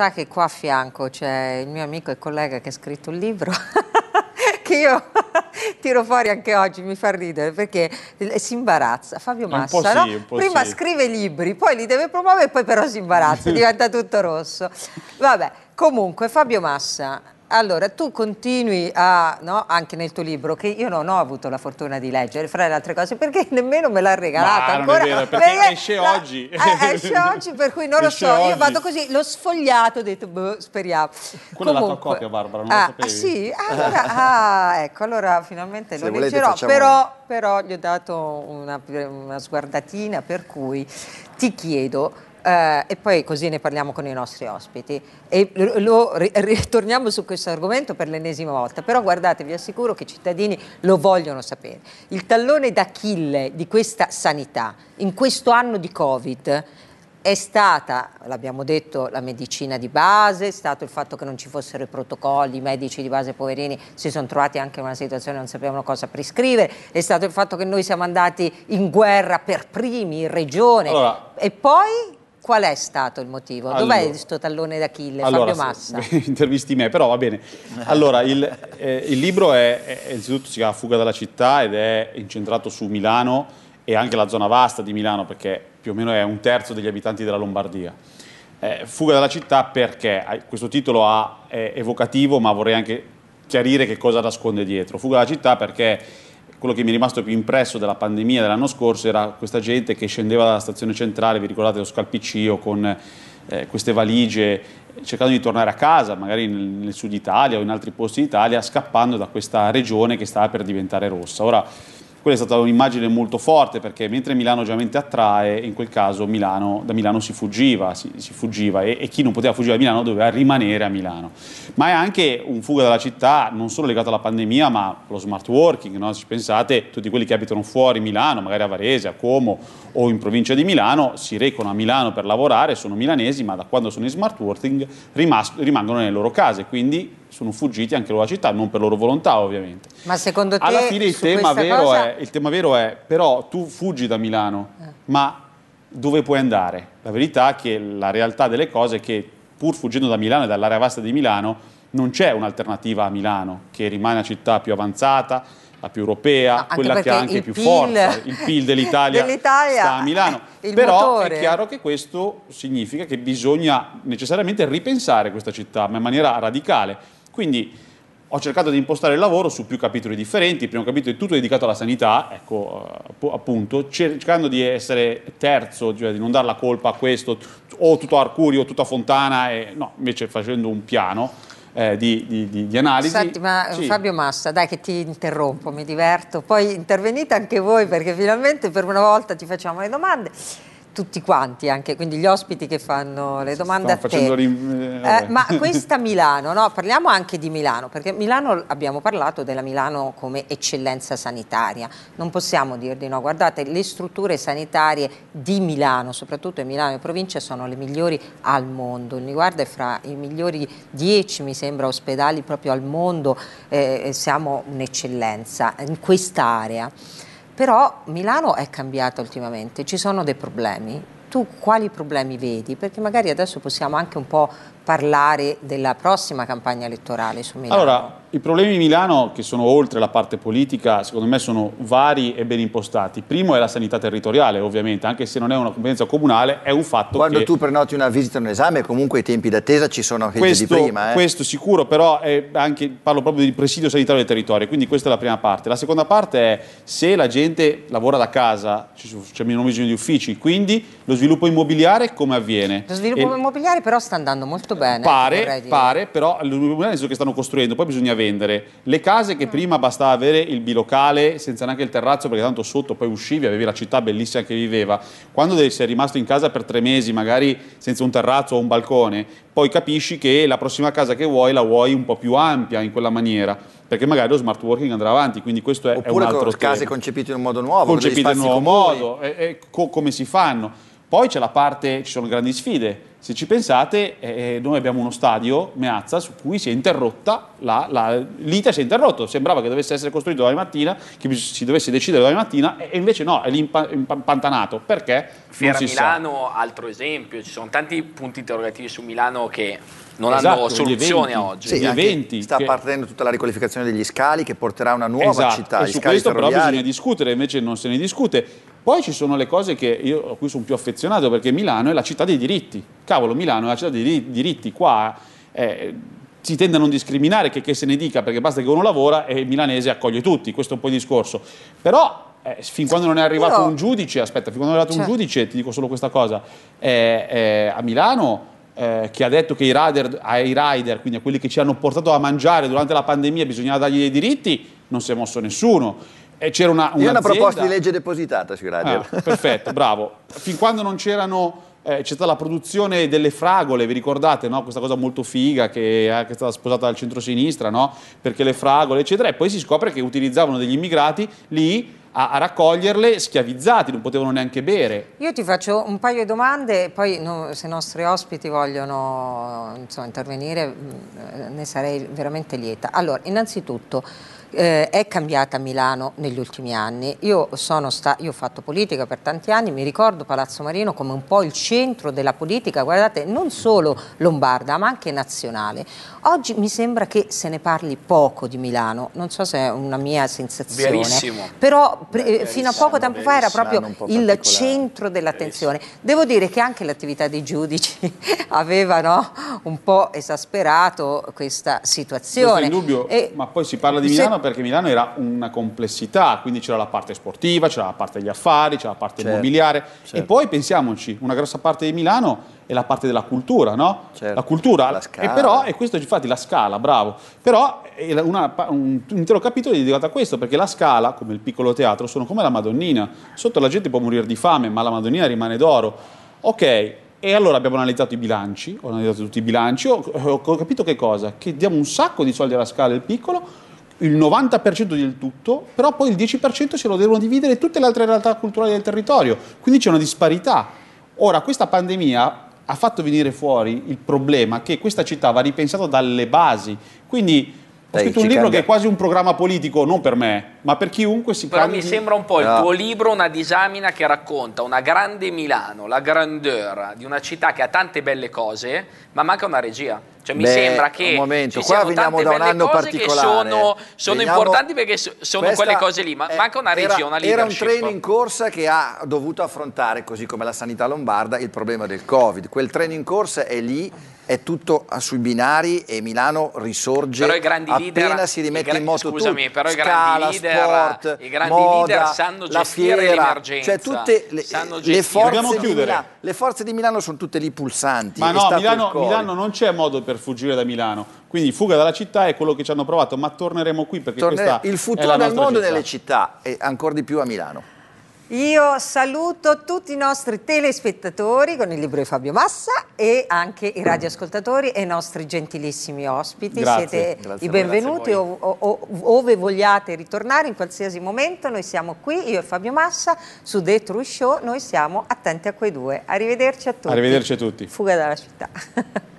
sa che qua a fianco c'è il mio amico e collega che ha scritto un libro che io tiro fuori anche oggi, mi fa ridere perché si imbarazza. Fabio Massa no? sì, prima sì. scrive libri, poi li deve promuovere e poi però si imbarazza, diventa tutto rosso. Vabbè, comunque Fabio Massa allora, tu continui a, no, anche nel tuo libro, che io non ho avuto la fortuna di leggere, fra le altre cose, perché nemmeno me l'ha regalata no, ancora. Vero, perché perché esce la, oggi. Eh, esce oggi, per cui non lo so, oggi. io vado così, l'ho sfogliato, ho detto, boh, speriamo. Quella Comunque, è la tua copia, Barbara, non ah, lo sapevi? Ah, sì? Allora, ah, ecco, allora finalmente Se lo volete, leggerò, facciamo... però, però, gli ho dato una, una sguardatina, per cui ti chiedo eh, e poi così ne parliamo con i nostri ospiti. E lo, ritorniamo su questo argomento per l'ennesima volta, però guardate, vi assicuro che i cittadini lo vogliono sapere. Il tallone d'Achille di questa sanità, in questo anno di Covid, è stata, l'abbiamo detto, la medicina di base, è stato il fatto che non ci fossero i protocolli, i medici di base poverini si sono trovati anche in una situazione non sapevano cosa prescrivere, è stato il fatto che noi siamo andati in guerra per primi in regione allora, e poi Qual è stato il motivo? Dov'è questo tallone d'Achille, allora, Fabio Massa? Se, intervisti me, però va bene. Allora, il, eh, il libro è, è, innanzitutto si chiama Fuga dalla città ed è incentrato su Milano e anche la zona vasta di Milano, perché più o meno è un terzo degli abitanti della Lombardia. Eh, fuga dalla città perché? Eh, questo titolo ha, è evocativo, ma vorrei anche chiarire che cosa nasconde dietro. Fuga dalla città perché quello che mi è rimasto più impresso della pandemia dell'anno scorso era questa gente che scendeva dalla stazione centrale, vi ricordate lo scalpiccio con eh, queste valigie, cercando di tornare a casa, magari nel, nel sud Italia o in altri posti d'Italia, scappando da questa regione che stava per diventare rossa. Ora, quella è stata un'immagine molto forte perché mentre Milano ovviamente attrae, in quel caso Milano, da Milano si fuggiva, si, si fuggiva e, e, chi non poteva fuggire da Milano doveva rimanere a Milano. Ma è anche un fuga dalla città non solo legato alla pandemia ma allo smart working, no? se ci pensate tutti quelli che abitano fuori Milano, magari a Varese, a Como o in provincia di Milano, si recano a Milano per lavorare, sono milanesi ma da quando sono in smart working rimangono nelle loro case, quindi sono fuggiti anche loro la città, non per loro volontà ovviamente. Ma secondo te... Alla fine il, tema vero, cosa... è, il tema vero è, però tu fuggi da Milano, eh. ma dove puoi andare? La verità è che la realtà delle cose è che pur fuggendo da Milano e dall'area vasta di Milano, non c'è un'alternativa a Milano, che rimane la città più avanzata, la più europea, no, quella che ha anche più PIL, forza, il PIL dell'Italia, dell sta a Milano. Però motore. è chiaro che questo significa che bisogna necessariamente ripensare questa città, ma in maniera radicale quindi ho cercato di impostare il lavoro su più capitoli differenti, il primo capitolo è tutto dedicato alla sanità, ecco eh, appunto, cercando di essere terzo, cioè di non dare la colpa a questo, o tutto a Arcuri o tutto a Fontana, e, no, invece facendo un piano eh, di, di, di, di, analisi. Senti, ma sì. Fabio Massa, dai che ti interrompo, mi diverto, poi intervenite anche voi perché finalmente per una volta ti facciamo le domande tutti quanti, anche, quindi gli ospiti che fanno le domande a te. Rim- eh, eh ma questa Milano, no? parliamo anche di Milano, perché Milano abbiamo parlato della Milano come eccellenza sanitaria, non possiamo dir di no, guardate le strutture sanitarie di Milano, soprattutto in Milano e provincia, sono le migliori al mondo, il Niguarda è fra i migliori dieci, mi sembra ospedali proprio al mondo, eh, siamo un'eccellenza in quest'area. Però Milano è cambiata ultimamente, ci sono dei problemi tu quali problemi vedi? Perché magari adesso possiamo anche un po' parlare della prossima campagna elettorale su Milano. Allora, i problemi di Milano, che sono oltre la parte politica, secondo me sono vari e ben impostati. Primo è la sanità territoriale, ovviamente, anche se non è una competenza comunale, è un fatto Quando che... tu prenoti una visita, un esame, comunque i tempi d'attesa ci sono anche questo, di prima. Eh? Questo sicuro, però anche, parlo proprio di presidio sanitario del territorio, quindi questa è la prima parte. La seconda parte è se la gente lavora da casa, c'è meno cioè, bisogno di uffici, quindi lo sviluppo immobiliare come avviene? Lo sviluppo e immobiliare però sta andando molto bene. Pare, pare però lo sviluppo immobiliare è che stanno costruendo, poi bisogna vendere. Le case che mm. prima bastava avere il bilocale senza neanche il terrazzo perché tanto sotto poi uscivi, avevi la città bellissima che viveva. Quando sei rimasto in casa per tre mesi magari senza un terrazzo o un balcone, poi capisci che la prossima casa che vuoi la vuoi un po' più ampia in quella maniera perché magari lo smart working andrà avanti, quindi questo è, Oppure è un altro tema. Oppure case concepite in un modo nuovo, concepite in un nuovo comuni. modo, e, e co come si fanno. Poi c'è la parte, ci sono grandi sfide. Se ci pensate, eh, eh noi abbiamo uno stadio, Meazza, su cui si è interrotta, l'ite si è interrotto. Sembrava che dovesse essere costruito domani mattina, che si dovesse decidere domani mattina, e invece no, è lì impantanato. Perché? Fiera Milano, sa. altro esempio, ci sono tanti punti interrogativi su Milano che non esatto, hanno soluzione oggi. Sì, gli eventi sta che... partendo tutta la riqualificazione degli scali che porterà a una nuova esatto, città. E su questo però bisogna discutere, invece non se ne discute. Poi ci sono le cose che io, a cui sono più affezionato, perché Milano è la città dei diritti. Cavolo, Milano è la città dei diritti. Qua eh, si tende a non discriminare, che, che, se ne dica, perché basta che uno lavora e il milanese accoglie tutti. Questo è un po' il discorso. Però, eh, fin quando non è arrivato Però... un giudice, aspetta, fin quando è arrivato cioè... un giudice, ti dico solo questa cosa, eh, eh a Milano... Eh, che ha detto che ai rider, ai rider, quindi a quelli che ci hanno portato a mangiare durante la pandemia, bisognava dargli dei diritti, non si è mosso nessuno. E c'era una, Io una proposta di legge depositata sui radio. Ah, perfetto, bravo. Fin quando non c'erano eh, c'è stata la produzione delle fragole, vi ricordate, no? questa cosa molto figa che, eh, che, è stata sposata dal centrosinistra, no? perché le fragole, eccetera, e poi si scopre che utilizzavano degli immigrati lì a, a raccoglierle schiavizzati, non potevano neanche bere. Io ti faccio un paio di domande, poi no, se i nostri ospiti vogliono insomma, intervenire mm, eh, ne sarei veramente lieta. Allora, innanzitutto eh, è cambiata Milano negli ultimi anni. Io, io, ho fatto politica per tanti anni, mi ricordo Palazzo Marino come un po' il centro della politica, guardate, non solo lombarda ma anche nazionale. Oggi mi sembra che se ne parli poco di Milano, non so se è una mia sensazione, verissimo. però eh, Beh, fino a poco tempo fa era proprio il centro dell'attenzione. Devo dire che anche l'attività dei giudici aveva no, un po' esasperato questa situazione. Questo è il dubbio, e ma poi si parla di Milano Milano perché Milano era una complessità, quindi c'era la parte sportiva, c'era la parte degli affari, c'era la parte certo, immobiliare certo. e poi pensiamoci, una grossa parte di Milano è la parte della cultura, no? Certo, la cultura, la scala. e però, e questo infatti la scala, bravo, però una, un, un intero capitolo è dedicato a questo, perché la scala, come il piccolo teatro, sono come la Madonnina, sotto la gente può morire di fame, ma la Madonnina rimane d'oro. Ok, e allora abbiamo analizzato i bilanci, ho analizzato tutti i bilanci, ho, ho, capito che cosa? Che diamo un sacco di soldi alla scala del piccolo, il 90% del tutto, però poi il 10% se lo devono dividere tutte le altre realtà culturali del territorio, quindi c'è una disparità. Ora, questa pandemia ha fatto venire fuori il problema che questa città va ripensata dalle basi, quindi ho Dai, scritto un libro cambia. che è quasi un programma politico, non per me, ma per chiunque si Però cambi... mi sembra un po' il no. tuo libro una disamina che racconta una grande Milano, la grandeur di una città che ha tante belle cose, ma manca una regia. Cioè, Beh, mi sembra che un momento. Qua veniamo da un anno particolare. sono, sono veniamo... importanti perché sono quelle cose lì, ma eh, manca una regione, una Era un treno in corsa che ha dovuto affrontare, così come la sanità lombarda, il problema del Covid. Quel treno in corsa è lì, è tutto sui binari e Milano risorge però i grandi leader, appena si rimette in moto scusami, tutto. però i grandi leader, sport, i grandi moda, leader sanno gestire cioè, l'emergenza. Cioè tutte le, le forze... Dobbiamo chiudere le forze di Milano sono tutte lì pulsanti. Ma no, Milano, Milano, non c'è modo per fuggire da Milano. Quindi fuga dalla città è quello che ci hanno provato, ma torneremo qui perché Tornere, questa Il futuro è del mondo città. nelle città e ancora di più a Milano. Io saluto tutti i nostri telespettatori con il libro di Fabio Massa e anche i radioascoltatori e i nostri gentilissimi ospiti. Grazie, Siete grazie i benvenuti o, o, ove vogliate ritornare in qualsiasi momento. Noi siamo qui, io e Fabio Massa, su The True Show. Noi siamo attenti a quei due. Arrivederci a tutti. Arrivederci a tutti. Fuga dalla città.